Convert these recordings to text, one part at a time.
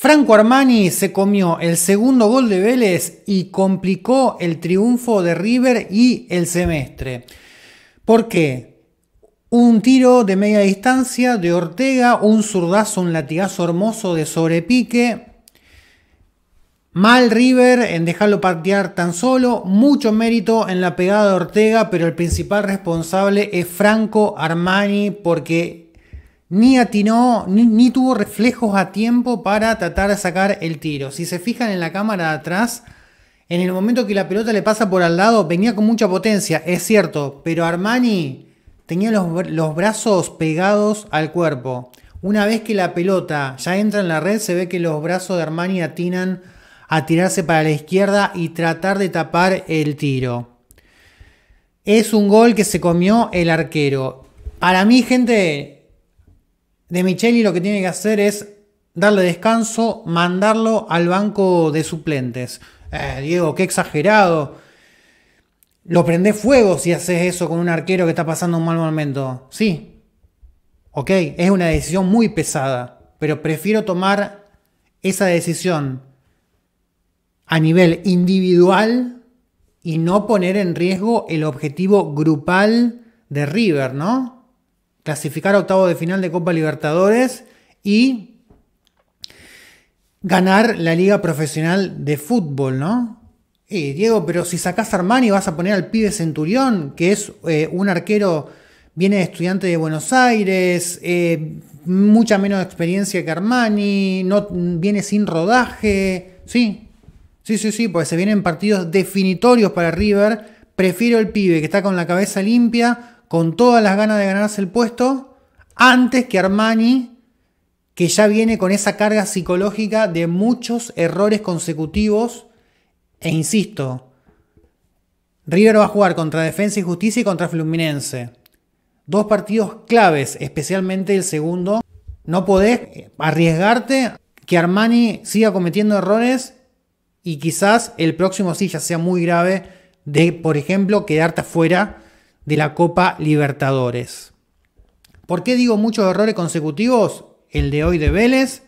Franco Armani se comió el segundo gol de Vélez y complicó el triunfo de River y el semestre. ¿Por qué? Un tiro de media distancia de Ortega, un zurdazo, un latigazo hermoso de sobrepique. Mal River en dejarlo patear tan solo, mucho mérito en la pegada de Ortega, pero el principal responsable es Franco Armani porque ni atinó, ni, tuvo reflejos a tiempo para tratar de sacar el tiro. Si se fijan en la cámara de atrás, en el momento que la pelota le pasa por al lado, venía con mucha potencia, es cierto, pero Armani tenía los, los brazos pegados al cuerpo. Una vez que la pelota ya entra en la red, se ve que los brazos de Armani atinan a tirarse para la izquierda y tratar de tapar el tiro. Es un gol que se comió el arquero. Para mí, gente, de Micheli lo que tiene que hacer es darle descanso, mandarlo al banco de suplentes. Eh, Diego, qué exagerado. Lo prende fuego si haces eso con un arquero que está pasando un mal momento. Sí. Ok, es una decisión muy pesada, pero prefiero tomar esa decisión a nivel individual y no poner en riesgo el objetivo grupal de River, ¿no? clasificar a octavo de final de Copa Libertadores y ganar la Liga Profesional de Fútbol, ¿no? Eh, Diego, pero si sacás a Armani vas a poner al pibe Centurión, que es eh, un arquero, viene de estudiante de Buenos Aires, eh, mucha menos experiencia que Armani, no, viene sin rodaje, sí, sí, sí, sí, porque se vienen partidos definitorios para River, prefiero el pibe que está con la cabeza limpia con todas las ganas de ganarse el puesto, antes que Armani, que ya viene con esa carga psicológica de muchos errores consecutivos. E insisto, River va a jugar contra Defensa y Justicia y contra Fluminense. Dos partidos claves, especialmente el segundo. No podés eh, arriesgarte que Armani siga cometiendo errores y quizás el próximo sí ya sea muy grave de, por ejemplo, quedarte afuera de la Copa Libertadores. ¿Por qué digo muchos errores consecutivos? El de hoy de Vélez.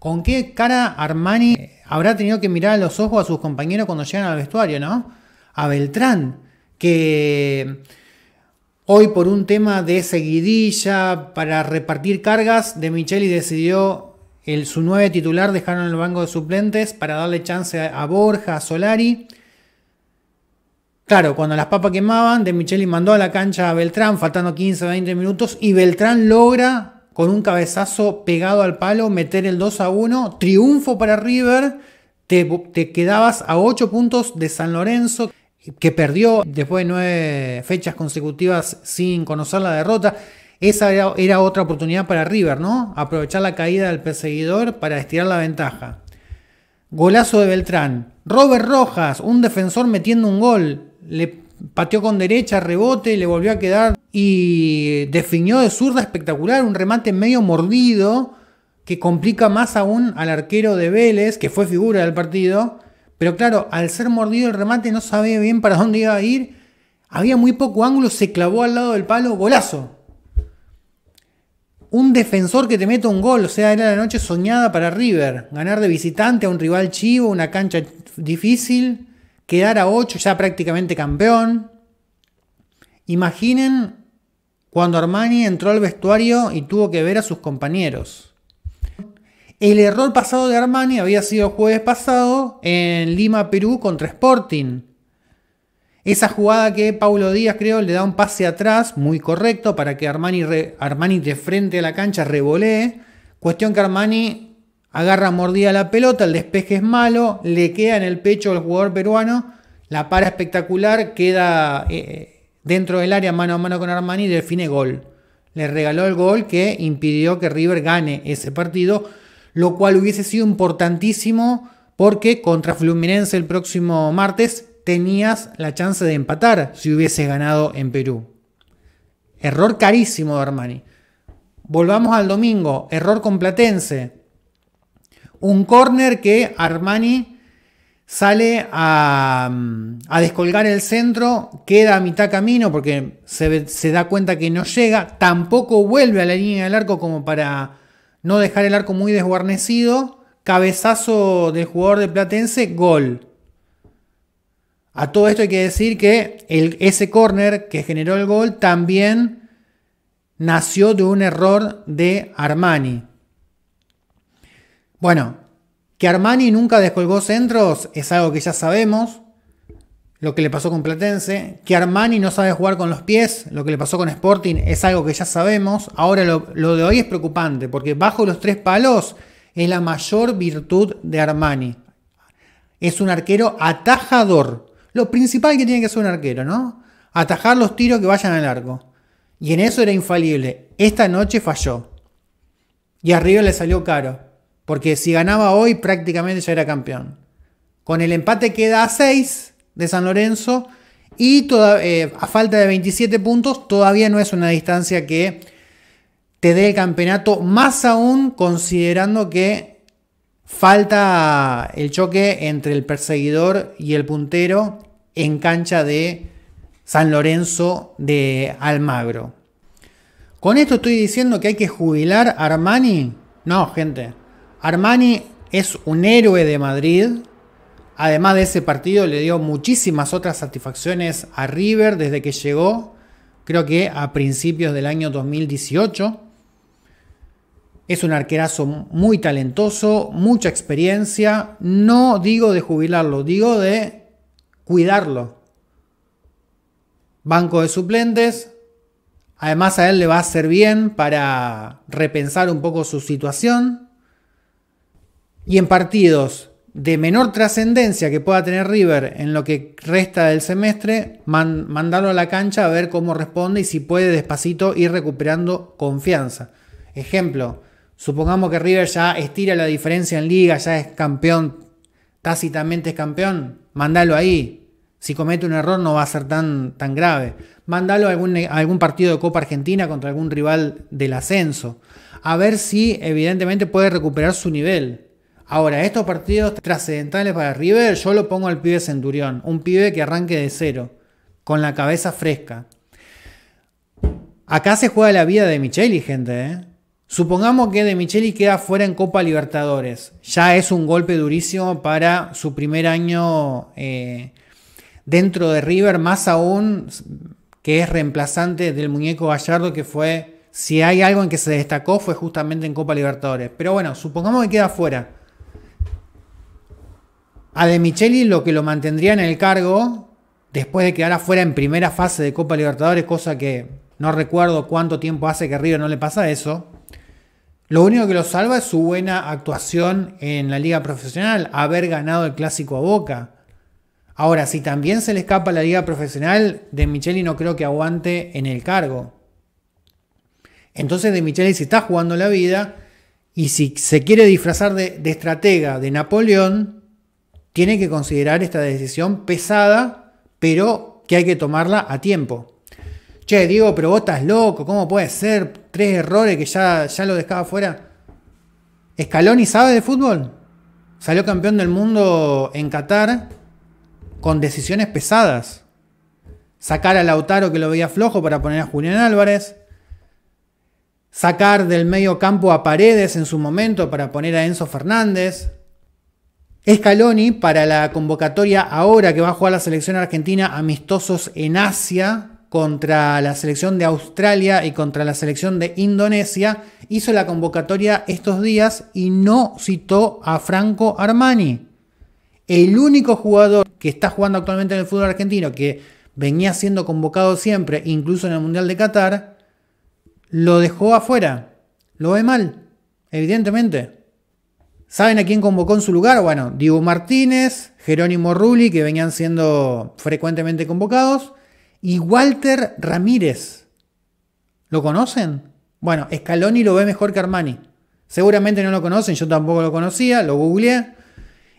¿Con qué cara Armani habrá tenido que mirar a los ojos a sus compañeros cuando llegan al vestuario, no? A Beltrán, que hoy por un tema de seguidilla, para repartir cargas, de Micheli decidió el, su nueve titular, dejaron el banco de suplentes para darle chance a Borja, a Solari. Claro, cuando las papas quemaban, De Micheli mandó a la cancha a Beltrán, faltando 15, 20 minutos, y Beltrán logra, con un cabezazo pegado al palo, meter el 2 a 1. Triunfo para River. Te, quedabas a 8 puntos de San Lorenzo, que perdió después de 9 fechas consecutivas sin conocer la derrota. Esa era, era otra oportunidad para River, ¿no? Aprovechar la caída del perseguidor para estirar la ventaja. Golazo de Beltrán. Robert Rojas, un defensor metiendo un gol le pateó con derecha, rebote, le volvió a quedar y definió de zurda espectacular, un remate medio mordido que complica más aún al arquero de Vélez, que fue figura del partido, pero claro, al ser mordido el remate no sabía bien para dónde iba a ir, había muy poco ángulo, se clavó al lado del palo, golazo. Un defensor que te mete un gol, o sea, era la noche soñada para River, ganar de visitante a un rival chivo, una cancha difícil, quedar a 8 ya prácticamente campeón. Imaginen cuando Armani entró al vestuario y tuvo que ver a sus compañeros. El error pasado de Armani había sido jueves pasado en Lima, Perú contra Sporting. Esa jugada que Paulo Díaz creo le da un pase atrás muy correcto para que Armani, Armani de frente a la cancha revolee. Cuestión que Armani agarra mordida la pelota, el despeje es malo, le queda en el pecho al jugador peruano, la para espectacular, queda eh, dentro del área mano a mano con Armani y define gol. Le regaló el gol que impidió que River gane ese partido, lo cual hubiese sido importantísimo porque contra Fluminense el próximo martes tenías la chance de empatar si hubiese ganado en Perú. Error carísimo de Armani. Volvamos al domingo, error con Platense un corner que Armani sale mm, a, descolgar el centro, queda a mitad camino porque se, da cuenta que no llega, tampoco vuelve a la línea del arco como para no dejar el arco muy desguarnecido, cabezazo del jugador de Platense, gol. A todo esto hay que decir que el, ese corner que generó el gol también nació de un error de Armani. Bueno, que Armani nunca descolgó centros es algo que ya sabemos, lo que le pasó con Platense, que Armani no sabe jugar con los pies, lo que le pasó con Sporting es algo que ya sabemos, ahora lo, de hoy es preocupante, porque bajo los tres palos es la mayor virtud de Armani. Es un arquero atajador, lo principal que tiene que ser un arquero, ¿no? Atajar los tiros que vayan al arco. Y en eso era infalible. Esta noche falló. Y arriba le salió caro. Porque si ganaba hoy prácticamente ya era campeón. Con el empate queda a 6 de San Lorenzo y eh, a falta de 27 puntos todavía no es una distancia que te dé el campeonato, más aún considerando que falta el choque entre el perseguidor y el puntero en cancha de San Lorenzo de Almagro. ¿Con esto estoy diciendo que hay que jubilar a Armani? No, gente. Armani es un héroe de Madrid. Además de ese partido, le dio muchísimas otras satisfacciones a River desde que llegó, creo que a principios del año 2018. Es un arquerazo muy talentoso, mucha experiencia. No digo de jubilarlo, digo de cuidarlo. Banco de suplentes. Además a él le va a ser bien para repensar un poco su situación. Y en partidos de menor trascendencia que pueda tener River en lo que resta del semestre, mandarlo a la cancha a ver cómo responde y si puede despacito ir recuperando confianza. Ejemplo, supongamos que River ya estira la diferencia en liga, ya es campeón, tácitamente es campeón, mandalo ahí. Si comete un error no va a ser tan, tan grave. Mandalo algún, a algún partido de Copa Argentina contra algún rival del ascenso. A ver si evidentemente puede recuperar su nivel Ahora, estos partidos trascendentales para River, yo lo pongo al pibe Centurión, un pibe que arranque de cero, con la cabeza fresca. Acá se juega la vida de Micheli, gente. ¿eh? Supongamos que de Micheli queda fuera en Copa Libertadores. Ya es un golpe durísimo para su primer año eh, dentro de River, más aún que es reemplazante del muñeco Gallardo que fue, si hay algo en que se destacó, fue justamente en Copa Libertadores. Pero bueno, supongamos que queda fuera a De Micheli lo que lo mantendría en el cargo después de quedar fuera en primera fase de Copa Libertadores, cosa que no recuerdo cuánto tiempo hace que Río no le pasa eso. Lo único que lo salva es su buena actuación en la liga profesional, haber ganado el clásico a Boca. Ahora, si también se le escapa la liga profesional, De Micheli no creo que aguante en el cargo. Entonces De Micheli se está jugando la vida y si se quiere disfrazar de estratega de Napoleón, tiene que considerar esta decisión pesada, pero que hay que tomarla a tiempo. Che, digo, pero vos estás loco, ¿cómo puede ser? Tres errores que ya, ya lo dejaba fuera. ¿Escaloni sabe de fútbol? Salió campeón del mundo en Qatar con decisiones pesadas. Sacar a Lautaro que lo veía flojo para poner a Julián Álvarez. Sacar del medio campo a Paredes en su momento para poner a Enzo Fernández Scaloni para la convocatoria ahora que va a jugar la selección argentina amistosos en Asia contra la selección de Australia y contra la selección de Indonesia, hizo la convocatoria estos días y no citó a Franco Armani. El único jugador que está jugando actualmente en el fútbol argentino, que venía siendo convocado siempre, incluso en el Mundial de Qatar, lo dejó afuera. Lo ve mal, evidentemente. ¿Saben a quién convocó en su lugar? Bueno, Diego Martínez, Jerónimo Rulli, que venían siendo frecuentemente convocados, y Walter Ramírez. ¿Lo conocen? Bueno, Scaloni lo ve mejor que Armani. Seguramente no lo conocen, yo tampoco lo conocía, lo googleé.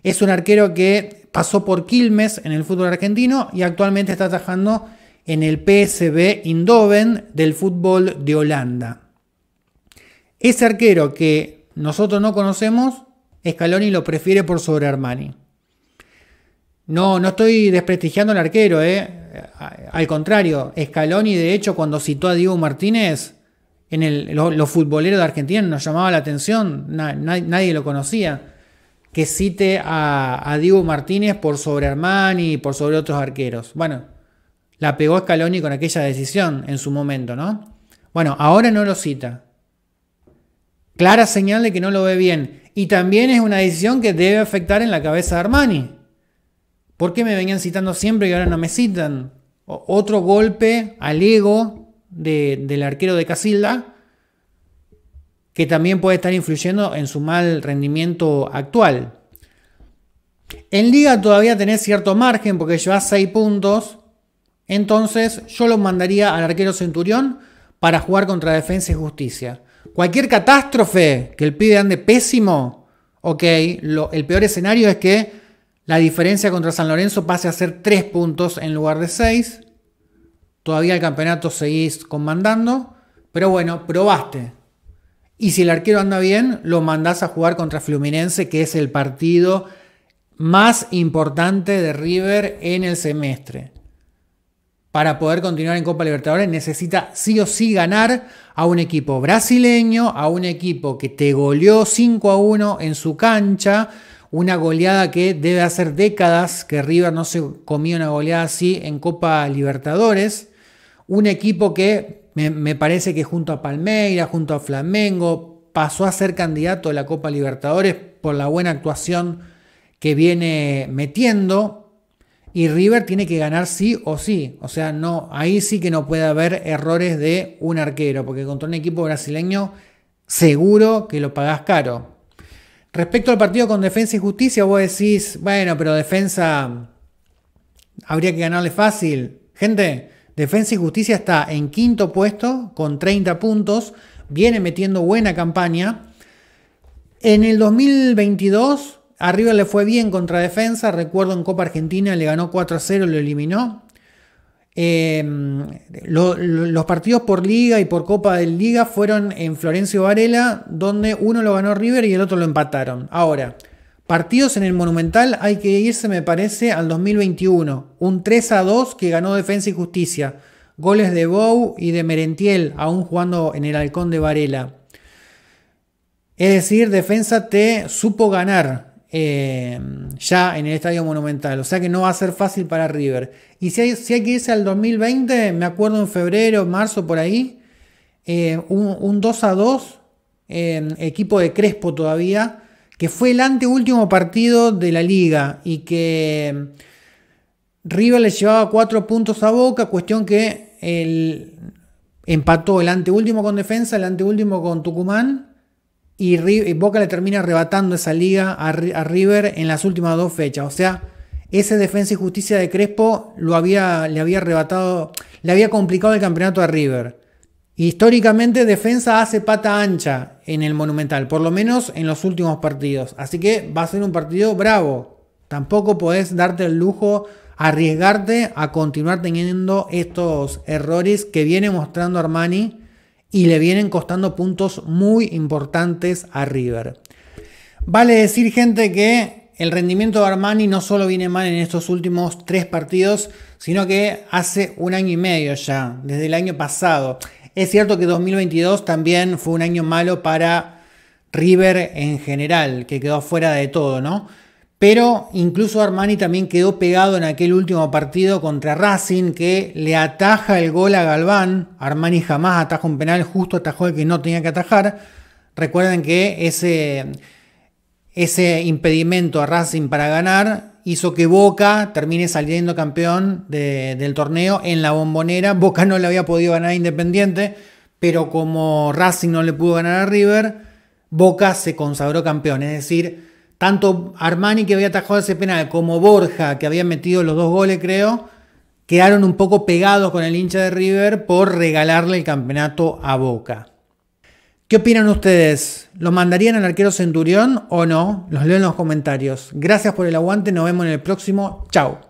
Es un arquero que pasó por Quilmes en el fútbol argentino y actualmente está atajando en el PSB Indoven del fútbol de Holanda. Ese arquero que nosotros no conocemos Scaloni lo prefiere por sobre Armani. No, no estoy desprestigiando al arquero, ¿eh? Al contrario, Scaloni, de hecho, cuando citó a Diego Martínez, en los, futboleros de Argentina nos llamaba la atención, nadie lo conocía. Que cite a, Diego Martínez por sobre Armani, y por sobre otros arqueros. Bueno, la pegó Scaloni con aquella decisión en su momento, ¿no? Bueno, ahora no lo cita. Clara señal de que no lo ve bien. Y también es una decisión que debe afectar en la cabeza de Armani. ¿Por qué me venían citando siempre y ahora no me citan? otro golpe al ego del arquero de Casilda que también puede estar influyendo en su mal rendimiento actual. En liga todavía tenés cierto margen porque llevas 6 puntos. Entonces yo lo mandaría al arquero Centurión para jugar contra Defensa y Justicia. Cualquier catástrofe que el pibe ande pésimo, ok, el peor escenario es que la diferencia contra San Lorenzo pase a ser 3 puntos en lugar de 6. Todavía el campeonato seguís comandando, pero bueno, probaste. Y si el arquero anda bien, lo mandás a jugar contra Fluminense, que es el partido más importante de River en el semestre para poder continuar en Copa Libertadores necesita sí o sí ganar a un equipo brasileño, a un equipo que te goleó 5 a 1 en su cancha, una goleada que debe hacer décadas que River no se comía una goleada así en Copa Libertadores, un equipo que me, me parece que junto a Palmeiras, junto a Flamengo, pasó a ser candidato a la Copa Libertadores por la buena actuación que viene metiendo, y River tiene que ganar sí o sí. O sea, no, ahí sí que no puede haber errores de un arquero, porque contra un equipo brasileño seguro que lo pagás caro. Respecto al partido con Defensa y Justicia, vos decís, bueno, pero Defensa habría que ganarle fácil. Gente, Defensa y Justicia está en quinto puesto con 30 puntos, viene metiendo buena campaña. En el 2022 a River le fue bien contra defensa. Recuerdo en Copa Argentina le ganó 4 a 0, lo eliminó. Eh, los partidos por liga y por Copa del Liga fueron en Florencio Varela, donde uno lo ganó River y el otro lo empataron. Ahora, partidos en el Monumental hay que irse, me parece, al 2021. Un 3 a 2 que ganó Defensa y Justicia. Goles de Bou y de Merentiel, aún jugando en el Halcón de Varela. Es decir, Defensa te supo ganar Em, ya en el Estadio Monumental. O sea que no va a ser fácil para River. Y si hay, si que irse al 2020, me acuerdo en febrero, marzo, por ahí, eh, un, 2 a 2, em, equipo de Crespo todavía, que fue el anteúltimo partido de la liga y que em, River le llevaba 4 puntos a Boca, cuestión que el, empató el anteúltimo con Defensa, el anteúltimo con Tucumán y Boca le termina arrebatando esa liga a, River en las últimas dos fechas. O sea, ese defensa y justicia de Crespo lo había, le había arrebatado, le había complicado el campeonato a River. Históricamente defensa hace pata ancha en el Monumental, por lo menos en los últimos partidos. Así que va a ser un partido bravo. Tampoco podés darte el lujo, arriesgarte a continuar teniendo estos errores que viene mostrando Armani y le vienen costando puntos muy importantes a River. Vale decir, gente, que el rendimiento de Armani no solo viene mal en estos últimos tres partidos, sino que hace un año y medio ya, desde el año pasado. Es cierto que 2022 también fue un año malo para River en general, que quedó fuera de todo, ¿no? Pero incluso Armani también quedó pegado en aquel último partido contra Racing que le ataja el gol a Galván. Armani jamás ataja un penal, justo atajó el que no tenía que atajar. Recuerden que ese, ese impedimento a Racing para ganar hizo que Boca termine saliendo campeón del torneo en la bombonera. Boca no le había podido ganar a Independiente, pero como Racing no le pudo ganar a River, Boca se consagró campeón. Es decir, tanto Armani que había atajado ese penal como Borja que había metido los dos goles creo, quedaron un poco pegados con el hincha de River por regalarle el campeonato a Boca. ¿Qué opinan ustedes? ¿Lo mandarían al arquero Centurión o no? Los leo en los comentarios. Gracias por el aguante, nos vemos en el próximo. Chao.